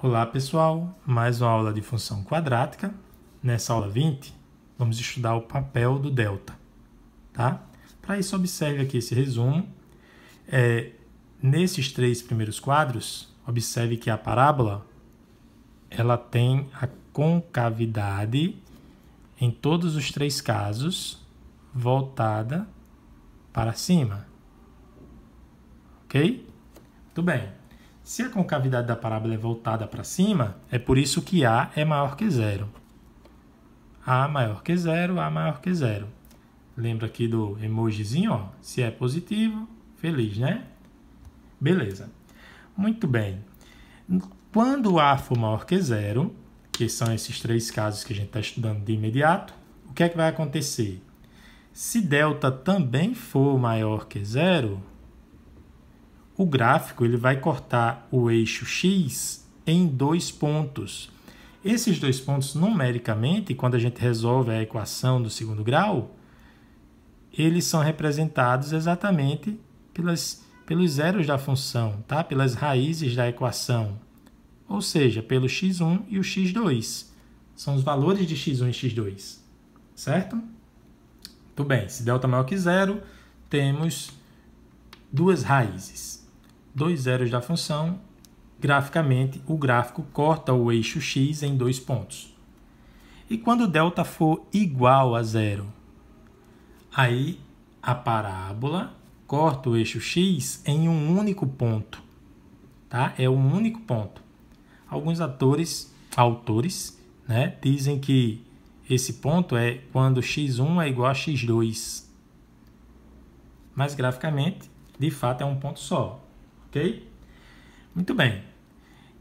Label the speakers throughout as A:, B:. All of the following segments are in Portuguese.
A: Olá pessoal, mais uma aula de função quadrática. Nessa aula 20, vamos estudar o papel do delta, tá? Para isso, observe aqui esse resumo. É, nesses três primeiros quadros, observe que a parábola ela tem a concavidade, em todos os três casos, voltada para cima. Ok? Tudo bem. Se a concavidade da parábola é voltada para cima, é por isso que A é maior que zero. A maior que zero, A maior que zero. Lembra aqui do emojizinho, ó. Se é positivo, feliz, né? Beleza. Muito bem. Quando A for maior que zero, que são esses três casos que a gente está estudando de imediato, o que é que vai acontecer? Se delta também for maior que zero, o gráfico ele vai cortar o eixo x em dois pontos. Esses dois pontos, numericamente, quando a gente resolve a equação do segundo grau, eles são representados exatamente pelas, pelos zeros da função, tá? pelas raízes da equação, ou seja, pelo x1 e o x2. São os valores de x1 e x2, certo? Tudo bem, se delta maior que zero, temos duas raízes dois zeros da função, graficamente o gráfico corta o eixo x em dois pontos. E quando delta for igual a zero, aí a parábola corta o eixo x em um único ponto, tá? É um único ponto. Alguns atores, autores, né, dizem que esse ponto é quando x1 é igual a x2. Mas graficamente, de fato, é um ponto só ok? Muito bem.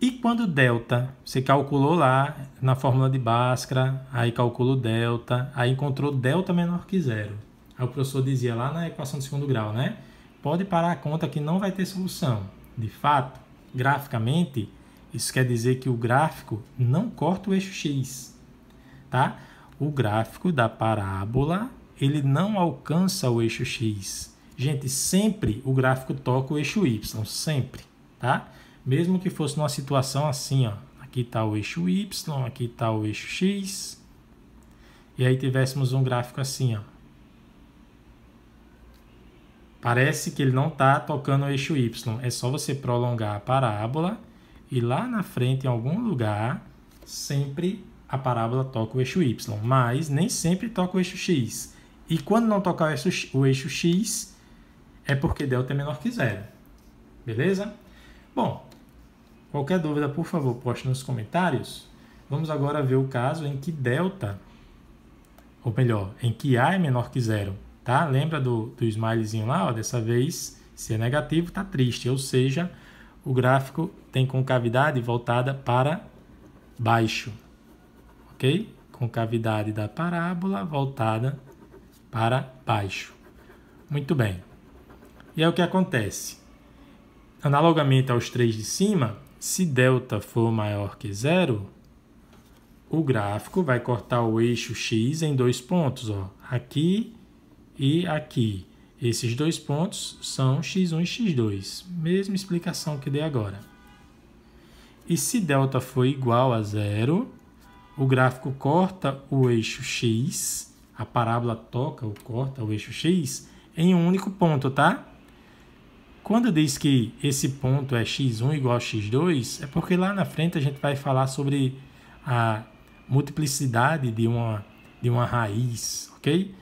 A: E quando delta, você calculou lá na fórmula de Bhaskara, aí calculou delta, aí encontrou delta menor que zero. Aí o professor dizia lá na equação de segundo grau, né? Pode parar a conta que não vai ter solução. De fato, graficamente, isso quer dizer que o gráfico não corta o eixo x, tá? O gráfico da parábola, ele não alcança o eixo x. Gente, sempre o gráfico toca o eixo Y, sempre, tá? Mesmo que fosse numa situação assim, ó. Aqui está o eixo Y, aqui está o eixo X. E aí tivéssemos um gráfico assim, ó. Parece que ele não está tocando o eixo Y. É só você prolongar a parábola e lá na frente, em algum lugar, sempre a parábola toca o eixo Y. Mas nem sempre toca o eixo X. E quando não tocar o eixo X, é porque delta é menor que zero. Beleza? Bom, qualquer dúvida, por favor, poste nos comentários. Vamos agora ver o caso em que delta, ou melhor, em que A é menor que zero, tá? Lembra do, do smilezinho lá? Ó, dessa vez, se é negativo, está triste, ou seja, o gráfico tem concavidade voltada para baixo, ok? Concavidade da parábola voltada para baixo. Muito bem. E é o que acontece. Analogamente aos três de cima, se delta for maior que zero, o gráfico vai cortar o eixo x em dois pontos, ó, aqui e aqui. Esses dois pontos são x1 e x2, mesma explicação que dei agora. E se delta for igual a zero, o gráfico corta o eixo x, a parábola toca ou corta o eixo x em um único ponto, tá? Quando diz que esse ponto é x1 igual a x2, é porque lá na frente a gente vai falar sobre a multiplicidade de uma, de uma raiz, ok?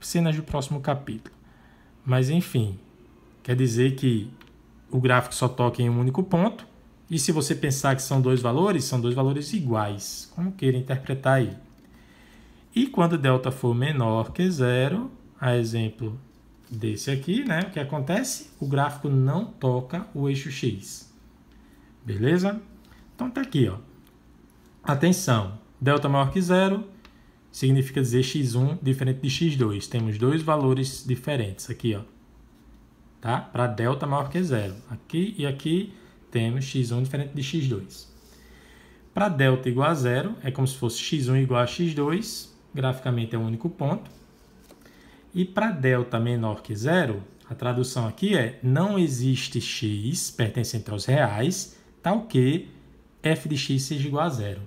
A: Cenas do próximo capítulo. Mas enfim, quer dizer que o gráfico só toca em um único ponto, e se você pensar que são dois valores, são dois valores iguais, como queira interpretar aí. E quando delta for menor que zero, a exemplo desse aqui, né? O que acontece? O gráfico não toca o eixo X. Beleza? Então tá aqui, ó. Atenção, delta maior que zero significa dizer x1 diferente de x2. Temos dois valores diferentes aqui, ó. Tá? Para delta maior que zero. Aqui e aqui temos x1 diferente de x2. Para delta igual a zero, é como se fosse x1 igual a x2. Graficamente é um único ponto. E para delta menor que zero, a tradução aqui é não existe x pertencente aos reais, tal que f de x seja igual a zero,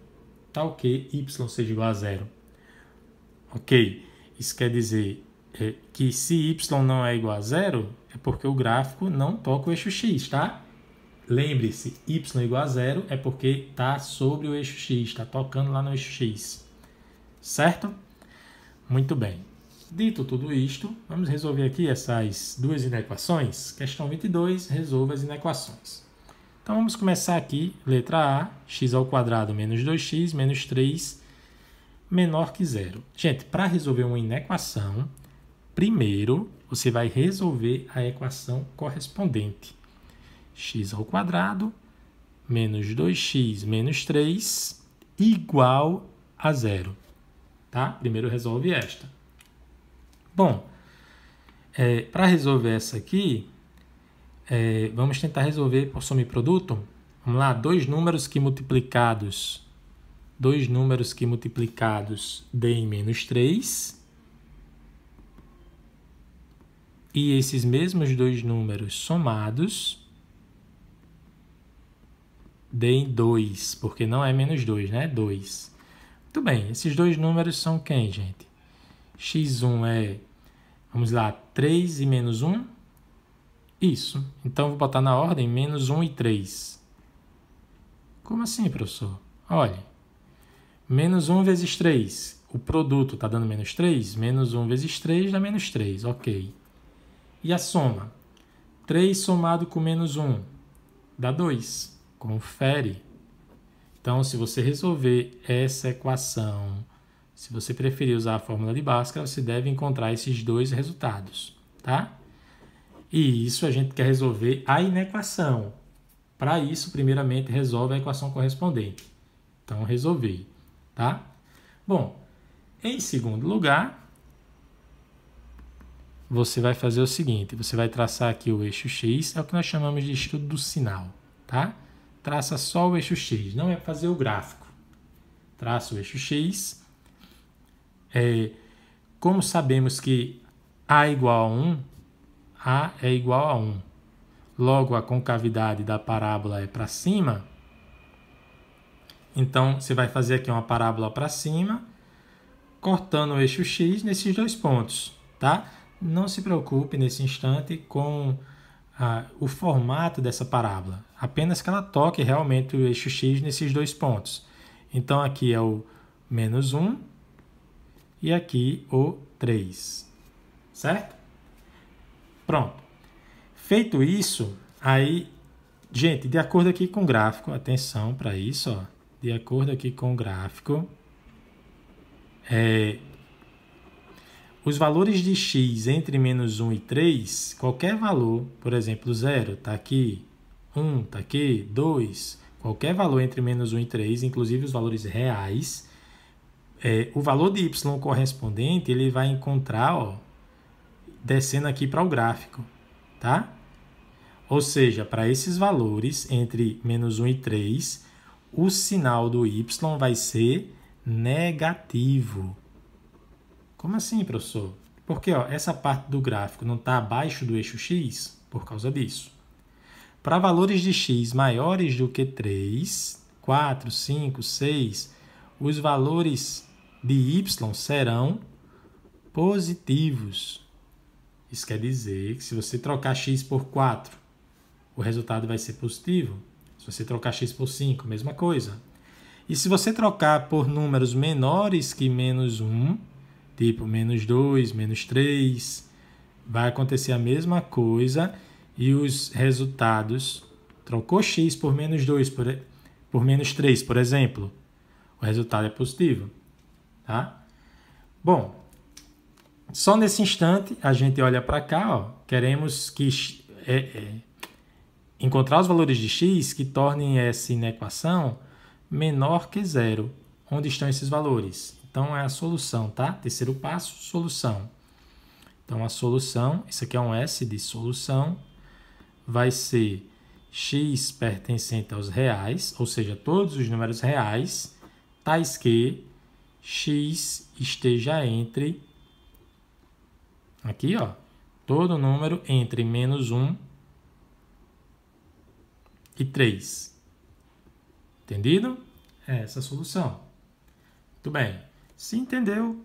A: tal que y seja igual a zero. Ok, isso quer dizer é, que se y não é igual a zero, é porque o gráfico não toca o eixo x, tá? Lembre-se, y é igual a zero é porque está sobre o eixo x, está tocando lá no eixo x, certo? Muito bem. Dito tudo isto, vamos resolver aqui essas duas inequações. Questão 22, resolva as inequações. Então vamos começar aqui, letra A, x ao quadrado menos 2x menos 3 menor que zero. Gente, para resolver uma inequação, primeiro você vai resolver a equação correspondente. x ao quadrado menos 2x menos 3 igual a zero. Tá? Primeiro resolve esta. Bom, é, para resolver essa aqui, é, vamos tentar resolver por soma e produto. Vamos lá, dois números que multiplicados, dois números que multiplicados deem menos 3. E esses mesmos dois números somados deem 2, porque não é menos 2, né? 2. Muito bem, esses dois números são quem, gente? x1 é, vamos lá, 3 e menos 1. Isso. Então, vou botar na ordem menos 1 e 3. Como assim, professor? Olha, menos 1 vezes 3. O produto está dando menos 3? Menos 1 vezes 3 dá menos 3, ok. E a soma? 3 somado com menos 1 dá 2. Confere. Então, se você resolver essa equação se você preferir usar a fórmula de Bhaskara, você deve encontrar esses dois resultados, tá? E isso a gente quer resolver a inequação. Para isso, primeiramente, resolve a equação correspondente. Então, resolvi, tá? Bom, em segundo lugar, você vai fazer o seguinte, você vai traçar aqui o eixo X, é o que nós chamamos de estudo do sinal, tá? Traça só o eixo X, não é fazer o gráfico. Traça o eixo X, é, como sabemos que A é igual a 1, A é igual a 1, logo a concavidade da parábola é para cima, então você vai fazer aqui uma parábola para cima, cortando o eixo X nesses dois pontos, tá? Não se preocupe nesse instante com ah, o formato dessa parábola, apenas que ela toque realmente o eixo X nesses dois pontos. Então aqui é o menos 1 e aqui o 3, certo? Pronto. Feito isso, aí, gente, de acordo aqui com o gráfico, atenção para isso, ó, de acordo aqui com o gráfico, é, os valores de x entre menos 1 e 3, qualquer valor, por exemplo, 0 está aqui, 1 está aqui, 2, qualquer valor entre menos 1 e 3, inclusive os valores reais, é, o valor de y correspondente ele vai encontrar, ó, descendo aqui para o gráfico, tá? Ou seja, para esses valores, entre menos 1 e 3, o sinal do y vai ser negativo. Como assim, professor? Porque ó, essa parte do gráfico não está abaixo do eixo x por causa disso. Para valores de x maiores do que 3, 4, 5, 6, os valores de y serão positivos. Isso quer dizer que se você trocar x por 4, o resultado vai ser positivo. Se você trocar x por 5, mesma coisa. E se você trocar por números menores que menos 1, tipo menos 2, menos 3, vai acontecer a mesma coisa e os resultados. Trocou x por menos 2, por, por menos 3, por exemplo, o resultado é positivo. Tá? Bom, só nesse instante a gente olha para cá, ó, queremos que é, é, encontrar os valores de x que tornem essa inequação menor que zero. Onde estão esses valores? Então é a solução, tá? Terceiro passo, solução. Então a solução, isso aqui é um S de solução, vai ser x pertencente aos reais, ou seja, todos os números reais, tais que x esteja entre, aqui ó, todo número entre menos 1 e 3. Entendido? É essa a solução. Muito bem. Se entendeu,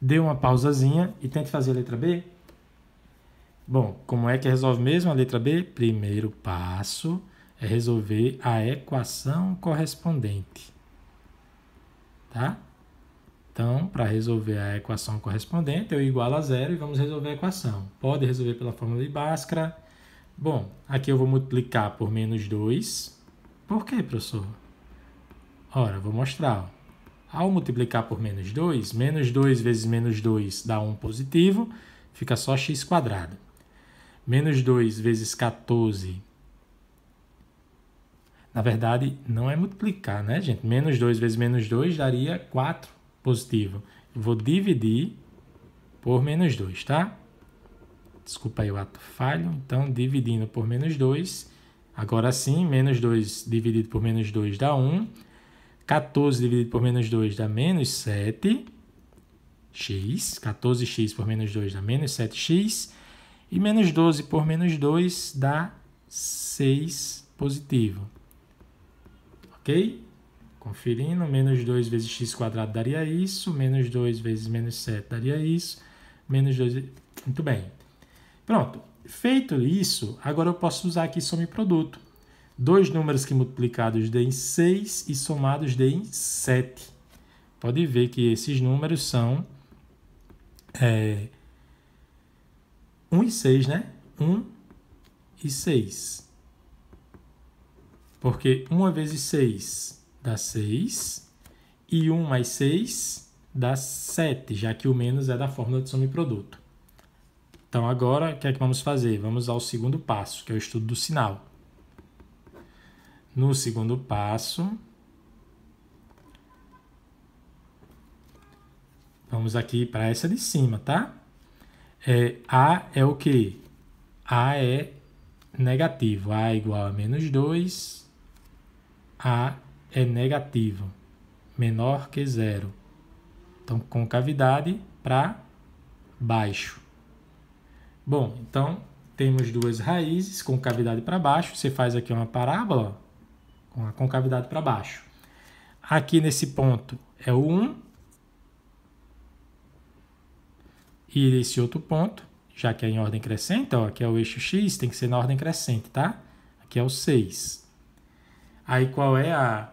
A: dê uma pausazinha e tente fazer a letra B. Bom, como é que resolve mesmo a letra B? Primeiro passo é resolver a equação correspondente. Tá? Então, para resolver a equação correspondente, eu igual a zero e vamos resolver a equação. Pode resolver pela fórmula de Bhaskara. Bom, aqui eu vou multiplicar por menos 2. Por quê, professor? Ora, vou mostrar. Ao multiplicar por menos 2, menos 2 vezes menos 2 dá 1 positivo, fica só x Menos 2 vezes 14 na verdade, não é multiplicar, né, gente? Menos 2 vezes menos 2 daria 4 positivo. Eu vou dividir por menos 2, tá? Desculpa aí o ato falho. Então, dividindo por menos 2. Agora sim, menos 2 dividido por menos 2 dá 1. 14 dividido por menos 2 dá menos 7. x. 14x por menos 2 dá menos 7x. E menos 12 por menos 2 dá 6 positivo. Ok? Conferindo, menos 2 vezes x quadrado daria isso, menos 2 vezes menos 7 daria isso, menos 2... Muito bem. Pronto. Feito isso, agora eu posso usar aqui some produto. Dois números que multiplicados deem 6 e somados deem 7. Pode ver que esses números são é, 1 e 6, né? 1 e 6. Porque 1 vezes 6 dá 6. E 1 mais 6 dá 7, já que o menos é da fórmula de soma e produto. Então, agora, o que é que vamos fazer? Vamos ao segundo passo, que é o estudo do sinal. No segundo passo, vamos aqui para essa de cima, tá? É, a é o quê? A é negativo. A é igual a menos 2. A é negativo, menor que zero. Então, concavidade para baixo. Bom, então temos duas raízes, concavidade para baixo. Você faz aqui uma parábola com a concavidade para baixo. Aqui nesse ponto é o 1. E esse outro ponto, já que é em ordem crescente, ó, aqui é o eixo X, tem que ser na ordem crescente, tá? Aqui é o 6. Aí qual é a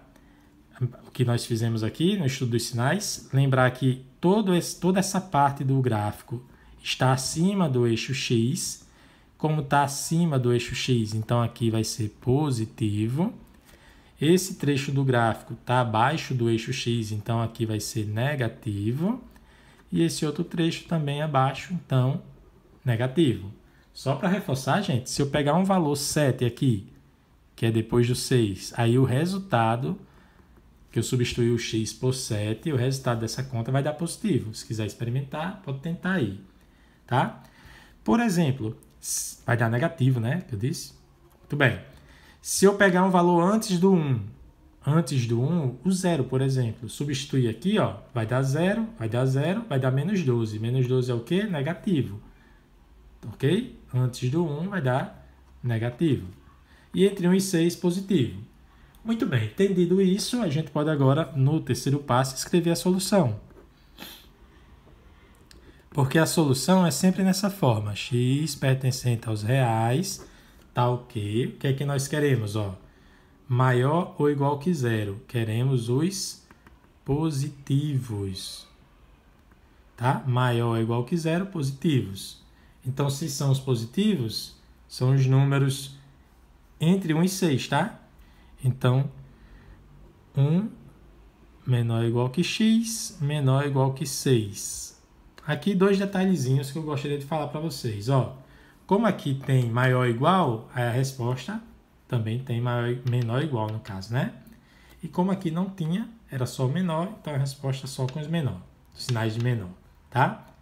A: o que nós fizemos aqui no estudo dos sinais, lembrar que todo esse, toda essa parte do gráfico está acima do eixo X, como está acima do eixo X, então aqui vai ser positivo. Esse trecho do gráfico está abaixo do eixo X, então aqui vai ser negativo. E esse outro trecho também abaixo, então negativo. Só para reforçar, gente, se eu pegar um valor 7 aqui, que é depois do 6, aí o resultado que eu substituí o x por 7, o resultado dessa conta vai dar positivo. Se quiser experimentar, pode tentar aí, tá? Por exemplo, vai dar negativo, né? eu disse. Muito bem. Se eu pegar um valor antes do 1, antes do 1, o 0, por exemplo, substituir aqui, ó, vai dar 0, vai dar 0, vai dar menos 12. Menos 12 é o quê? Negativo. Ok? Antes do 1 vai dar negativo. E entre 1 e 6, positivo. Muito bem, entendido isso, a gente pode agora, no terceiro passo, escrever a solução. Porque a solução é sempre nessa forma, x pertencente aos reais, tal que... O que é que nós queremos? Ó? Maior ou igual que zero. Queremos os positivos. Tá? Maior ou igual que zero, positivos. Então, se são os positivos, são os números entre 1 e 6, tá? Então, 1 menor ou igual que x, menor ou igual que 6. Aqui dois detalhezinhos que eu gostaria de falar para vocês. Ó, como aqui tem maior ou igual, a resposta também tem maior, menor ou igual no caso, né? E como aqui não tinha, era só menor, então a resposta é só com os menor, sinais de menor, tá?